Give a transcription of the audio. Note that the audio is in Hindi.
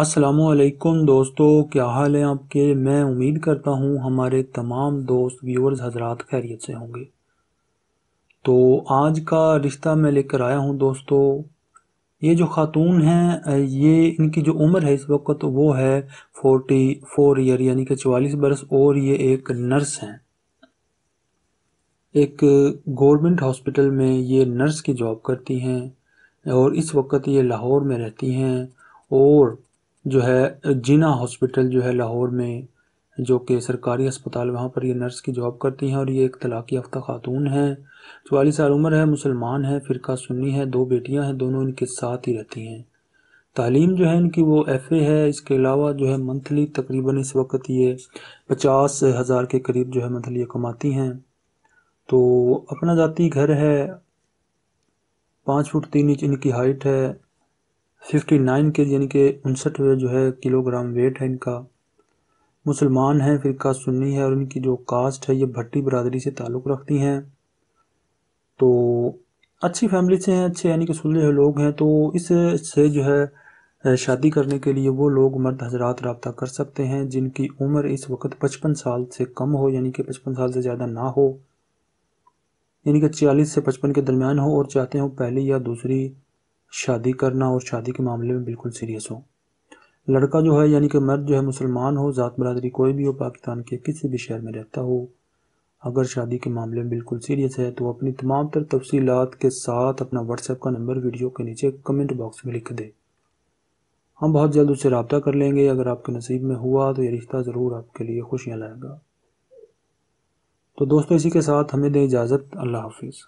असलकुम दोस्तों क्या हाल है आपके मैं उम्मीद करता हूँ हमारे तमाम दोस्त व्यूअर्स हजरात खैरियत से होंगे तो आज का रिश्ता मैं लेकर आया हूँ दोस्तों ये जो ख़ातून हैं ये इनकी जो उम्र है इस वक्त वो है फोर्टी फोर ईयर यानी कि चवालीस बरस और ये एक नर्स हैं एक गवर्नमेंट हॉस्पिटल में ये नर्स की जॉब करती हैं और इस वक्त ये लाहौर में रहती हैं और जो है जीना हॉस्पिटल जो है लाहौर में जो कि सरकारी अस्पताल वहाँ पर ये नर्स की जॉब करती हैं और ये एक तलाक़ याफ्ता खातून हैं चवालीस साल उम्र है मुसलमान है फ़िरका सुन्नी है दो बेटियाँ हैं दोनों इनके साथ ही रहती हैं तालीम जो है इनकी वो एफ़ ए है इसके अलावा जो है मंथली तकरीबन इस वक्त ये पचास हज़ार के करीब जो है मंथली ये कमाती हैं तो अपना ज़ाती घर है पाँच फुट तीन इंच इनकी हाइट है फिफ्टी नाइन के यानी कि उनसठ जो है किलोग्राम वेट है इनका मुसलमान हैं का सुन्नी है और इनकी जो कास्ट है ये भट्टी बरदरी से ताल्लुक़ रखती हैं तो अच्छी फैमिली से हैं अच्छे यानी कि सुलझे लोग हैं तो इस से जो है शादी करने के लिए वो लोग मर्द हजरात रबता कर सकते हैं जिनकी उम्र इस वक्त पचपन साल से कम हो यानी कि पचपन साल से ज़्यादा ना हो यानी कि चालीस से पचपन के दरमियान हो और चाहते हो पहली या दूसरी शादी करना और शादी के मामले में बिल्कुल सीरियस हो लड़का जो है यानी कि मर्द जो है मुसलमान हो ज़ात बरदरी कोई भी हो पाकिस्तान के किसी भी शहर में रहता हो अगर शादी के मामले में बिल्कुल सीरियस है तो अपनी तमाम तर तफसीत के साथ अपना व्हाट्सएप का नंबर वीडियो के नीचे कमेंट बॉक्स में लिख दे हम बहुत जल्द उससे रबता कर लेंगे अगर आपके नसीब में हुआ तो ये रिश्ता ज़रूर आपके लिए खुशियाँ लाएगा तो दोस्तों इसी के साथ हमें दें इजाज़त अल्लाह हाफिज़